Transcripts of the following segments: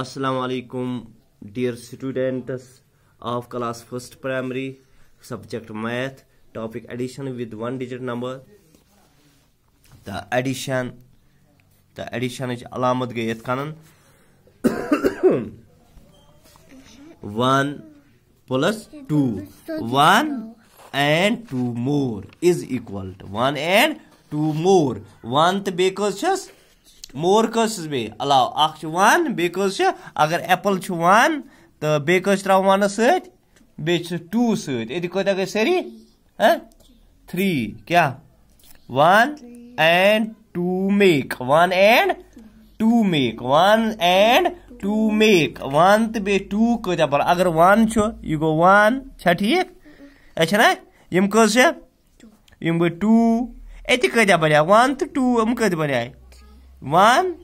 अस्सलाम वालेकुम dear students of class first primary subject math topic addition with one digit number the addition the addition अलामत गई ये one plus two one and two more is equal to one and two more one तो बेस मोर कस अलाव अन अगर एपल वन तो बेस त्रा वन सू सत कत गई सारी थ्री क्या one and two make one and two make one and two make one तो बे टू कत अगर वन यह गो वन ठीक अच्छा यम कस गई टू ये कत बन वन तो टू कत बन वन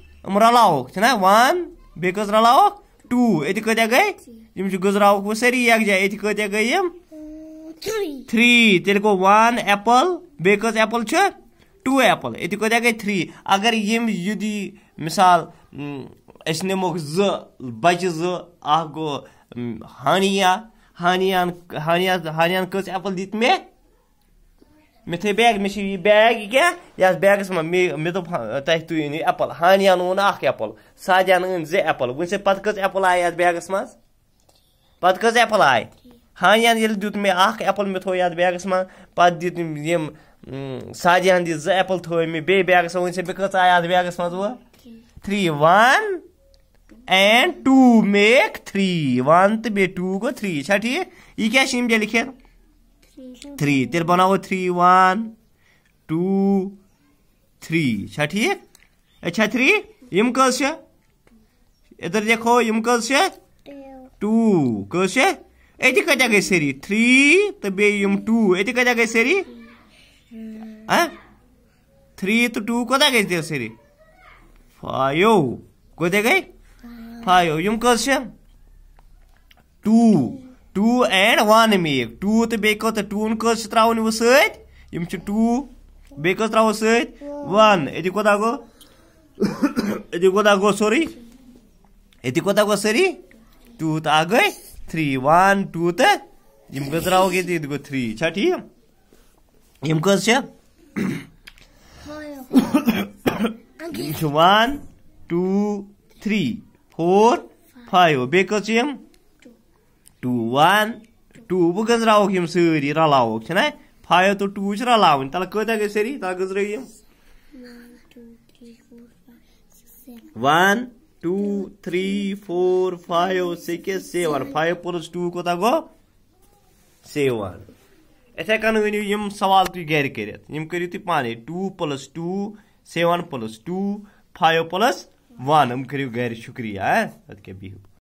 रलावक वन बे कज टू ये कत्या गई यम वो सारी एक जाए ये कत्या गई यम थ्री तेल गो वन एपल बे कज एपल टू एपल ये कत्या गई थ्री अगर यम यदि मिसाल नमो नमोक जो हानिया हानिया हानिया हानिया हानियान एपल दित मे مےٚ تھٲے بیگ مےٚ چھِ یہِ بیگ یہِ کیٛاہ یَتھ بیگَس منٛز مےٚ مےٚ دوٚپ تۄہہِ تُہۍ أنِو ایپٕل ہانِیَن اوٚن اَکھ ایپٕل سادیان أنۍ زٕ ایپٕل وٕچھ پَتہٕ کٔژ ایپٕل آے یَتھ بیگَس منٛز پَتہٕ کٔژ ایپٕل آے ہانِیَن ییٚلہِ دیُت مےٚ اَکھ ایپٕل مےٚ تھوٚو یَتھ بیگَس منٛز پَتہٕ دِتۍ یِم سادیان دِتۍ زٕ ایپٕل تھٲے مےٚ بیٚیہِ بیگَس منٛز وٕنۍ سا مےٚ کٔژ آے اَتھ بیگَس منٛز وٕ three one and two make three one تہٕ بیٚیہِ ٹوٗ گوٚو تھرٛی چھا ٹھیٖک یہِ کیٛاہ چھِ یِم بیٚیہِ لیکھِتھ थ्री तेरे बनाओ थ्री वन टू थ्री अच्छा ठीक अच्छा थ्री यम कस इधर देखो यम कस टू कस ये कत गई सारी थ्री तो बेम टू ये कत गई सारी थ्री तो टू कत गई तेरे सरी फाइव कत गई फाइव यम कस two two and one make two تہٕ بیٚیہِ کٔژ ٹوٗن کٔژ چھِ ترٛاوٕنۍ وٕ سۭتۍ یِم چھِ ٹوٗ بیٚیہِ کٔژ ترٛاوو سۭتۍ وَن أتی کوتاہ گوٚو أتی کوتاہ گوٚو سورُے أتی کوتاہ گوٚو سٲری ٹوٗ تہٕ اَکھ گٔے تھرٛی وَن ٹوٗ تہٕ یِم کٔژ ترٛاووکھ ییٚتہِ ییٚتہِ گوٚو تھرٛی چھا ٹھیٖک یِم کٔژ چھِ یِم چھِ one two three four five بیٚیہِ کٔژ چھِ یِم 2 1 2 بہٕ گٔنٛزراوَکھ یِم سٲری رَلاوَکھ چھِنا فایِو تہٕ ٹوٗ چھِ رَلاوٕنۍ تَلہٕ کۭتیٛاہ گٔے سٲری تَلہٕ گٔنٛزرٲیِو یِم one two three four five six seven five plus two کوٗتاہ گوٚو سیٚوَن یِتھَے کٔنۍ ؤنِو یِم سوال تُہۍ گَرِ کٔرِتھ یِم کٔرِو تُہۍ پانَے two plus two seven plus two five plus one یِم کٔرِو گَرِ شُکریہ ہاں اَدٕ کیٛاہ بِہِو